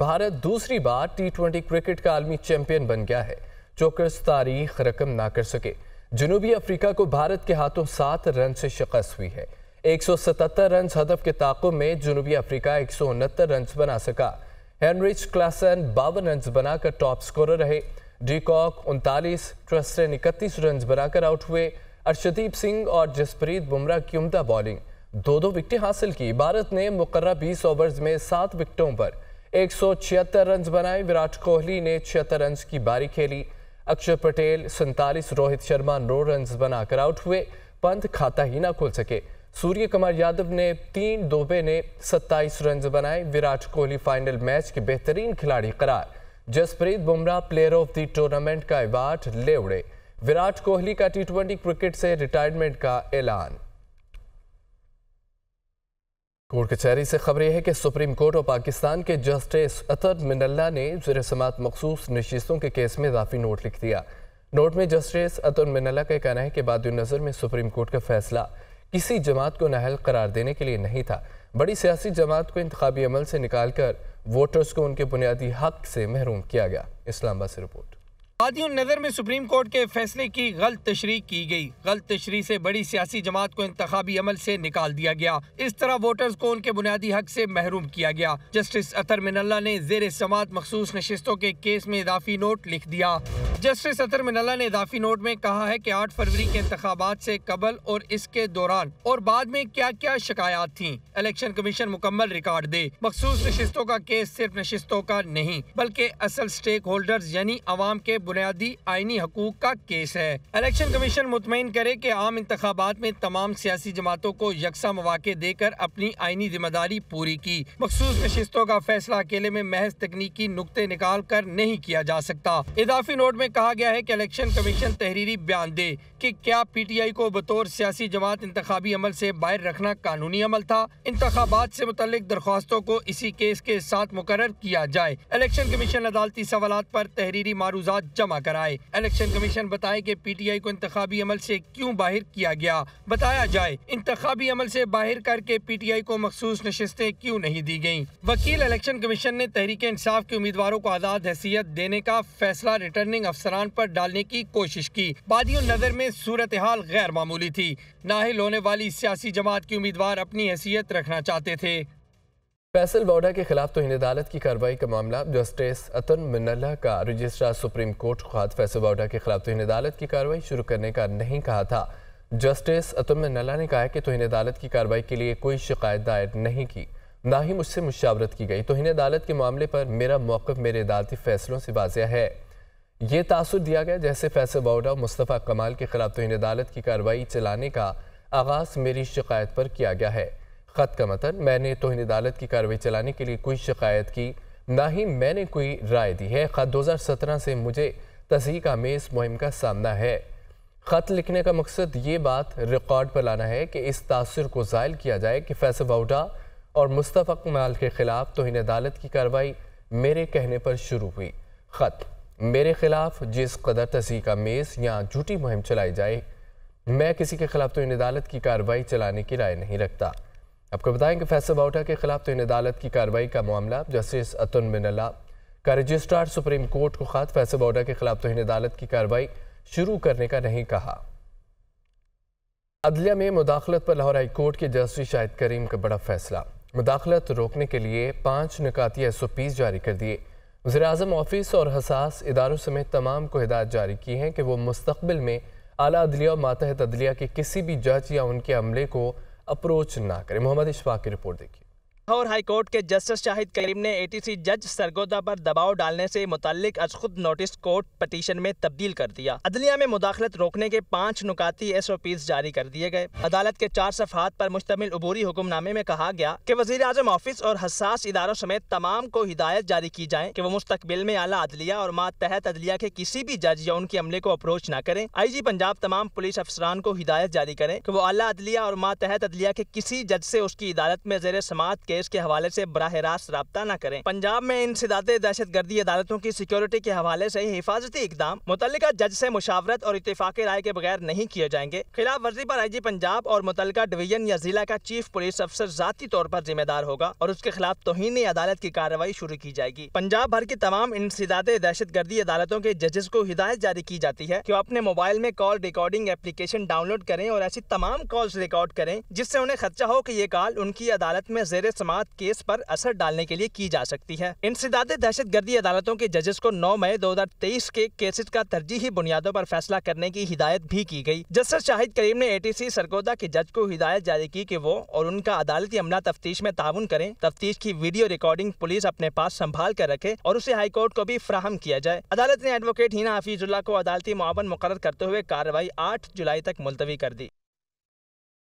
भारत दूसरी बार T cricket का आलमी चैंपियन बन गया है चौकस तारीख रकम ना कर सके जनूबी अफ्रीका को भारत के हाथों सात रन से शिकस्त हुई है 177 रन हदफ के ताकुब में जनूबी अफ्रीका एक सौ रन बना सका हेनरिच क्लासन बावन रन बनाकर टॉप स्कोरर रहे डीकॉक उनतालीस ट्रस्टन इकतीस रन बनाकर आउट हुए अर्शदीप सिंह और जसप्रीत बुमराह की उमदा बॉलिंग दो दो विकटें हासिल की भारत ने मुकर्रा 20 ओवर्स में सात विकटों पर एक सौ छिहत्तर रन बनाए विराट कोहली ने छिहत्तर रन की बारी खेली अक्षर पटेल सैंतालीस रोहित शर्मा नौ रन बनाकर आउट हुए पंत खाता ही ना खोल सके सूर्य कुमार यादव ने तीन दोबे ने 27 रन बनाए विराट कोहली फाइनल मैच के बेहतरीन खिलाड़ी करार Jasprit Bumrah player of the tournament का अवार्ड ले उड़े विराट कोहली का टी क्रिकेट से रिटायरमेंट का ऐलान कोर्ट कचहरी से यह है कि सुप्रीम कोर्ट और पाकिस्तान के जस्टिस अतर मिनल्ला ने जर समात मखसूस नशस्तों के केस में इजाफी नोट लिख दिया नोट में जस्टिस अतर मिनल्ला का कहना है कि बाद नज़र में सुप्रीम कोर्ट का फैसला किसी जमात को नाहल करार देने के लिए नहीं था बड़ी सियासी जमात को इंतबी अमल से निकाल कर वोटर्स को उनके बुनियादी हक से महरूम किया गया इस्लामाबाद से रिपोर्ट वादी नज़र में सुप्रीम कोर्ट के फैसले की गलत तशरी की गई गलत तशरी से बड़ी सियासी जमात को इंतबी अमल से निकाल दिया गया इस तरह वोटर्स को उनके बुनियादी हक से महरूम किया गया जस्टिस अतर मिनल्ला ने जेर समात मखसूस नशस्तों के केस में इजाफी नोट लिख दिया जस्टिस अतर मिनल्ला ने इजाफी नोट में कहा है की आठ फरवरी के इंतबात से कबल और इसके दौरान और बाद में क्या क्या शिकायत थी इलेक्शन कमीशन मुकम्मल रिकॉर्ड दे मखसूस नशस्तों का केस सिर्फ नशस्तों का नहीं बल्कि असल स्टेक होल्डर यानी आवाम के बुनियादी आइनी हकूक का केस है इलेक्शन कमीशन मुतमिन करे की आम इंतबात में तमाम सियासी जमातों को यकसा मौाक़े देकर अपनी आइनी जिम्मेदारी पूरी की मखसूस नशस्तों का फैसला अकेले में महज तकनीकी नुकते निकाल कर नहीं किया जा सकता इजाफी नोट में कहा गया है की इलेक्शन कमीशन तहरीरी बयान दे की क्या पी टी आई को बतौर सियासी जमात इंतबी अमल ऐसी बाहर रखना कानूनी अमल था इंतबात ऐसी मुतल दरख्वास्तों को इसी केस के साथ मुकर किया जाए इलेक्शन कमीशन अदालती सवाल आरोप तहरीरी मारूजा जमा कराए इलेक्शन कमीशन बताए की पी टी आई को इंतबी अमल ऐसी क्यूँ बाहर किया गया बताया जाए इंतबी अमल ऐसी बाहर करके पी टी आई को मखसूस नशस्तें क्यूँ नहीं दी गयी वकील इलेक्शन कमीशन ने तहरीक इंसाफ के उम्मीदवारों को आज़ाद हैसियत देने का फैसला रिटर्निंग अफसरान पर डालने की कोशिश की बादियों नज़र में सूरत हाल गैर मामूली थी नाहल होने वाली सियासी जमात के उम्मीदवार अपनी हैसियत रखना चाहते थे फैसल वाडा के खिलाफ तो अदालत की कार्रवाई का मामला जस्टिस अतन मिनल्ला का रजिस्ट्रार सुप्रीम कोर्ट खाद फैसल वाडा के खिलाफ तो अदालत की कार्रवाई शुरू करने का नहीं कहा था जस्टिस अतन मिनल्ला ने कहा कि तोहन अदालत की कार्रवाई के लिए कोई शिकायत दायर नहीं की ना ही मुझसे मुशावरत की गई तोहन अदालत के मामले पर मेरा मौक़ मेरे अदालती फैसलों से वाजिया है यह तासर दिया गया जैसे फैसल वाडा मुस्तफ़ा कमाल के खिलाफ तोहन अदालत की कार्रवाई चलाने का आगाज़ मेरी शिकायत पर किया गया है ख़त का मतन मैंने तोहन अदालत की कार्रवाई चलाने के लिए कोई शिकायत की ना ही मैंने कोई राय दी है ख़त 2017 से मुझे का आमेज़ मुहिम का सामना है ख़त लिखने का मकसद ये बात रिकॉर्ड पर लाना है कि इस तासर को ज़ायल किया जाए कि फैसल वाउडा और मुस्तफ़ माल के ख़िलाफ़ तोहन अदालत की कार्रवाई मेरे कहने पर शुरू हुई ख़त मेरे ख़िलाफ़ जिस कदर का आमेज़ या झूठी मुहिम चलाई जाए मैं किसी के ख़िलाफ़ तोहन अदालत की कार्रवाई चलाने की राय नहीं रखता आपको बताएं कि फैसल बाउटा के खिलाफ तीन तो अदालत की कार्रवाई का मामला जस्टिस अतुल मिनला का रजिस्ट्रार सुप्रीम कोर्ट को खात फैसल बाउटा के खिलाफ तोहन अदालत की कार्रवाई शुरू करने का नहीं कहा अदलिया में मुदाखलत पर लाहौर हाई कोर्ट के जस्टिस शाहिद करीम का बड़ा फैसला मुदाखलत रोकने के लिए पांच निकाती एस ओ पीज जारी कर दिए वजी अजम ऑफिस और हसास इदारों समेत तमाम को हिदायत जारी की हैं कि वो मुस्तबिल में अला अदलिया और मातहत अदलिया के किसी भी जज या उनके अमले को अप्रोच ना करें मोहम्मद इशफाक की रिपोर्ट देखिए लाहौर हाईकोर्ट के जस्टिस शाहिद करीम ने एटीसी जज सरगोदा पर दबाव डालने से मुतल अज खुद नोटिस कोर्ट पटिशन में तब्दील कर दिया अदलिया में मुदाखलत रोकने के पाँच नुकाती एस ओ पीज जारी कर दिए गए अदालत के चार सफहत पर मुश्तमिल अबूरी हुक्मनामे में कहा गया की वजीर अजम ऑफिस और हसास इदारों समेत तमाम को हिदायत जारी की जाए की वो मुस्तबिल में आला अदलिया और मातहत अदलिया के किसी भी जज या उनके अमले को अप्रोच न करें आई जी पंजाब तमाम पुलिस अफसरान को हिदायत जारी करें की वो अला अदलिया और मातहत अदलिया के किसी जज से उसकी अदालत में जेर समात के केस के हवाले से बरह रास्त रबता न करें पंजाब में इन सिदात दहशत गर्दी अदालतों की सिक्योरिटी के हवाले से हिफाजती इकदाम मुतल जज से मुशावरत और इतफाक़ राय के बगैर नहीं किए जाएंगे खिलाफ वर्जी पर आई जी पंजाब और मुतल डिवीजन या जिला का चीफ पुलिस अफसर जाती तौर पर जिम्मेदार होगा और उसके खिलाफ तोहनी अदालत की कार्रवाई शुरू की जाएगी पंजाब भर की तमाम इन सिदात दहशत गर्दी अदालतों के जजेस को हिदायत जारी की जाती है वो अपने मोबाइल में कॉल रिकॉर्डिंग एप्लीकेशन डाउनलोड करें और ऐसी तमाम कॉल्स रिकॉर्ड करें जिससे उन्हें खदशा हो कि ये कॉल उनकी अदालत में जेर समाज जमात केस पर असर डालने के लिए की जा सकती है सिदादे दहशत गर्दी अदालतों के जजेस को नौ मई दो हजार तेईस के केसेस का तरजीही बुनियादों पर फैसला करने की हिदायत भी की गई जस्टिस शाहिद करीम ने एटीसी सरगोदा के जज को हिदायत जारी की कि वो और उनका अदालती अमला तफ्तीश में ताउन करें तफ्तीश की वीडियो रिकॉर्डिंग पुलिस अपने पास संभाल कर रखे और उसे हाईकोर्ट को भी फ्राहम किया जाए अदालत ने एडवोकेट हिना हफीजुल्ला को अदालती मुआवन मुकर करते हुए कार्रवाई आठ जुलाई तक मुलतवी कर दी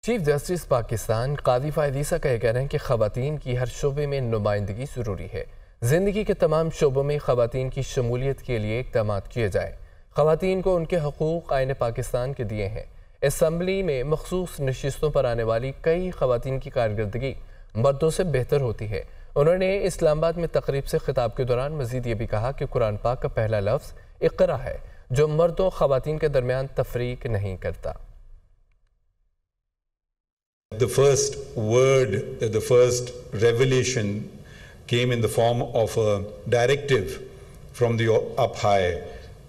चीफ जस्टिस पाकिस्तान कादिफा फायदीसा का यह कहना है कि ख़वान की हर शोबे में नुमाइंदगी ज़रूरी है ज़िंदगी के तमाम शोबों में ख़वान की शमूलियत के लिए इकदाम किए जाएँ ख़वान को उनके हकूक़ आयन पाकिस्तान के दिए हैं इसम्बली में मखसूस नशस्तों पर आने वाली कई ख़वान की कारकर्दगी मर्दों से बेहतर होती है उन्होंने इस्लामाबाद में तकरीब से खिताब के दौरान मजीद ये भी कहा कि कुरान पाक का पहला लफ्ज़ इकरा है जो मर्दों ख़वान के दरमियान तफरीक नहीं करता The first word, the first revelation came in the form of a directive from the up high,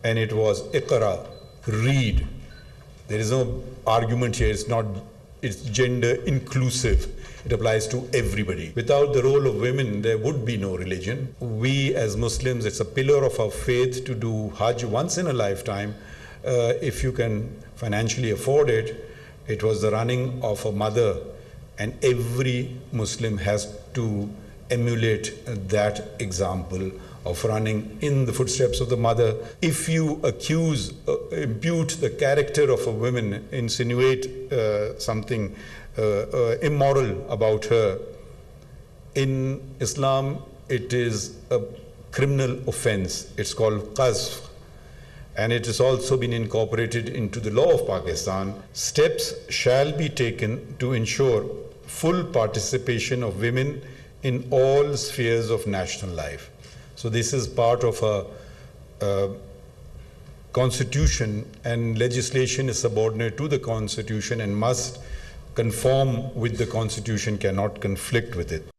and it was Iqra, read. There is no argument here, it's not it's gender inclusive. It applies to everybody. Without the role of women, there would be no religion. We as Muslims, it's a pillar of our faith to do Hajj once in a lifetime. Uh, if you can financially afford it, it was the running of a mother, and every Muslim has to emulate that example of running in the footsteps of the mother. If you accuse, uh, impute the character of a woman, insinuate uh, something uh, uh immoral about her, in Islam it is a criminal offense. It's called qazf and it has also been incorporated into the law of Pakistan, steps shall be taken to ensure full participation of women in all spheres of national life. So this is part of a, a constitution and legislation is subordinate to the constitution and must conform with the constitution, cannot conflict with it.